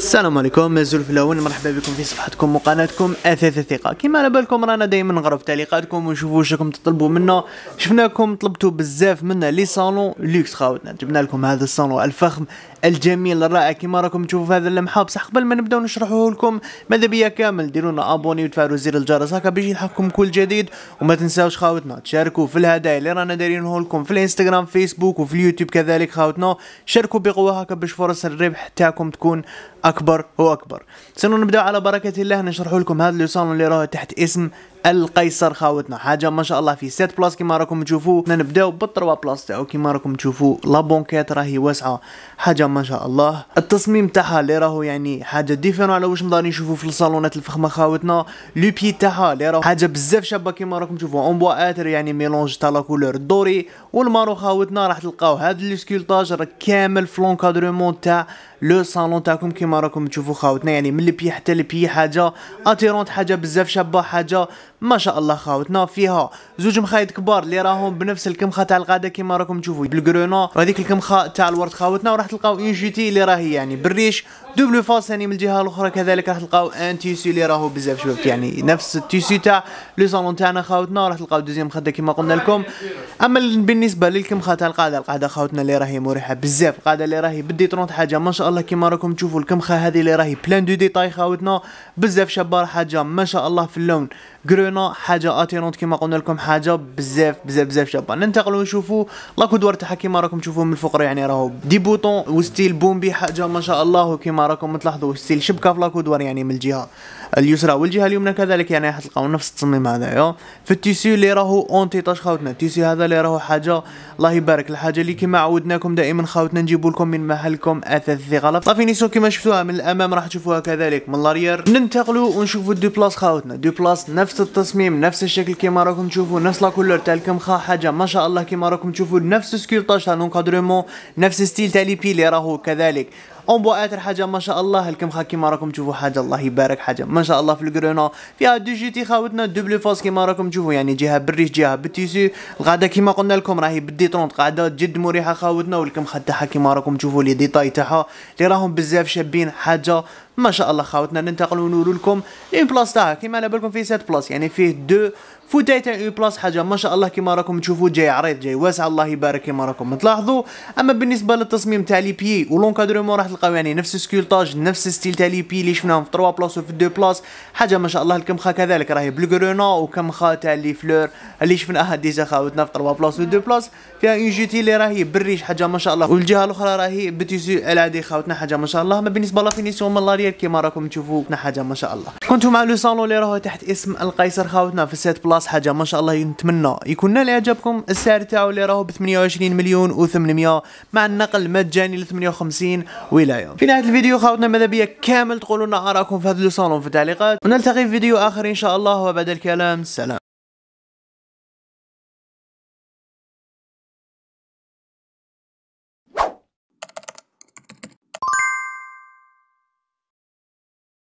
السلام عليكم في الاول مرحبا بكم في صفحتكم وقناتكم اثاث الثقه كما على بالكم رانا دائما في تعليقاتكم ونشوفوا واش راكم تطلبوا منا شفناكم طلبتوا بزاف منا لي صالون لوكس خاوتنا جبنا لكم هذا الصالون الفخم الجميل الرائع كما راكم تشوفوا في هذا اللمحه بصح قبل ما نبداو نشرحوه لكم ماذا بيا كامل ديرونا ابوني وتفعلوا زر الجرس هكا باش يلحقكم كل جديد وما تنساوش خاوتنا تشاركوا في الهدايا اللي رانا دايرينه لكم في الانستغرام فيسبوك وفي اليوتيوب كذلك خاوتنا شاركوا بقوه هكا باش فرص الربح تاعكم تكون اكبر واكبر. سنبدا على بركة الله نشرح لكم هذا اللي وصلنا لراه تحت اسم القيصر خاوتنا حاجه ما شاء الله في سيت بلاس كيما راكم تشوفوا نبداو بالطروا بلاص بلاس تاعو كيما راكم تشوفوا لا بونكيت راهي واسعه حاجه ما شاء الله التصميم تاعها اللي راهو يعني حاجه ديفيرون على واش مدارين نشوفوا في الصالونات الفخمه خاوتنا لو بي تاعها اللي راهو حاجه بزاف شابه كيما راكم تشوفوا اون بوا اتر يعني ميلونج تاع لا كولور الدوري والمارو خاوتنا راح تلقاو هذا لو راه كامل في لونكادرومون تاع لو صالون تاعكم كيما راكم تشوفوا خاوتنا يعني من البي حتى البي حاجه اتيرونت حاجه بزاف شابه حاجه ما شاء الله خاوتنا فيها زوج مخايد كبار اللي راهم بنفس الكمخه تاع القاده كيما راكم تشوفوا بالكرونو وهذيك الكمخه تاع الورد خاوتنا وراح تلقاو ان جي تي اللي راهي يعني بالريش دوبل فاس يعني من الجهه الاخرى كذلك راح تلقاو ان تيسي اللي راهو بزاف شباب يعني نفس التيسي تاع لو صالون تاعنا خاوتنا راح تلقاو دوزيام خده كيما قلنا لكم اما بالنسبه للكمخه تاع القاعده القاعده خاوتنا اللي راهي مريحه بزاف القاعده اللي راهي بدي طرونت حاجه ما شاء الله كيما راكم تشوفوا الكمخه هذه اللي راهي بلان دو ديتاي خاوتنا بزاف شابه حاجه ما شاء الله في اللون كرون عطينا حاجه اتيرونت كما قلنا لكم حاجه بزاف بزاف بزاف شابه ننتقلوا نشوفوا لاكو دوار تاعها كما راكم تشوفوا من الفقره يعني راهو دي بوطون وستيل بومبي حاجه ما شاء الله كما راكم تلاحظوا ستيل شبكه في لاكو دوار يعني من الجهه اليسرى والجهه اليمنى كذلك يعني راح تلقاو نفس التصميم هذايا في التيسيو اللي راهو اونتيطاج خاوتنا التيسيو هذا اللي راهو حاجه الله يبارك الحاجه اللي كما عودناكم دائما خاوتنا نجيبوا لكم من محلكم اثاث صافي نيسو كما شفتوها من الامام راح تشوفوها كذلك من الارير ننتقلوا ونشوفوا الدو بلاص خاوتنا دو بلاص نفس التصميم التصميم نفس الشكل كيما راكم تشوفوا نفس لا كولور تاع الكمخه حاجه ما شاء الله كيما راكم تشوفوا نفس السكولتاج تاع لونكادرومون نفس ستيل تاع لي بي اللي راهو كذلك اونبوا اتر حاجه ما شاء الله خاكي كيما راكم تشوفوا حاجه الله يبارك حاجه ما شاء الله في الكرونا فيها دي جي تي خاوتنا دوبل فاس كيما راكم تشوفوا يعني جهه بالريش جهه بالتيسي الغاده كيما قلنا لكم راهي بالديترونت قاعده جد مريحه خاوتنا خا تاعها كيما راكم تشوفوا لي ديتاي تاعها اللي راهم بزاف شابين حاجه ما شاء الله خاوتنا ننتقلوا نور لكم لين بلاص تاعها كيما على بالكم فيه سات بلاص يعني فيه دو فوتاي تاع اون بلاص حاجه ما شاء الله كيما راكم تشوفوا جاي عريض جاي واسع الله يبارك كيما راكم تلاحظوا اما بالنسبه للتصميم تاع لي بيي ولونكادرومون راح تلقاو يعني نفس سكولتاج نفس ستيل تاع لي بي اللي شفناهم في 3 بلاص وفي 2 بلاص حاجه ما شاء الله الكمخه كذلك راهي بلوغرونا وكمخه تاع لي فلور اللي شفناها ديجا خاوتنا في 3 بلاص و 2 بلاص فيها اون جوتي اللي راهي بالريش حاجه ما شاء الله والجهه الاخرى راهي بتيسو دي خاوتنا حاجه ما شاء الله ما بالنسبه لافينيسيون من لاريير كيما راكم تشوفوا حاجه ما شاء الله كنت مع لو صالون اللي راهو تحت اسم القيصر خاوتنا في 7 بلاص حاجه ما شاء الله نتمنى يكون نال اعجابكم السعر تاعو اللي راهو ب 28 مليون و800 مع النقل مجاني ل 58 ولا البدايه في نهايه الفيديو خاوتنا بيا كامل تقولوا لنا اراءكم في هذا الصالون في التعليقات ونلتقي في فيديو اخر ان شاء الله وبعد الكلام سلام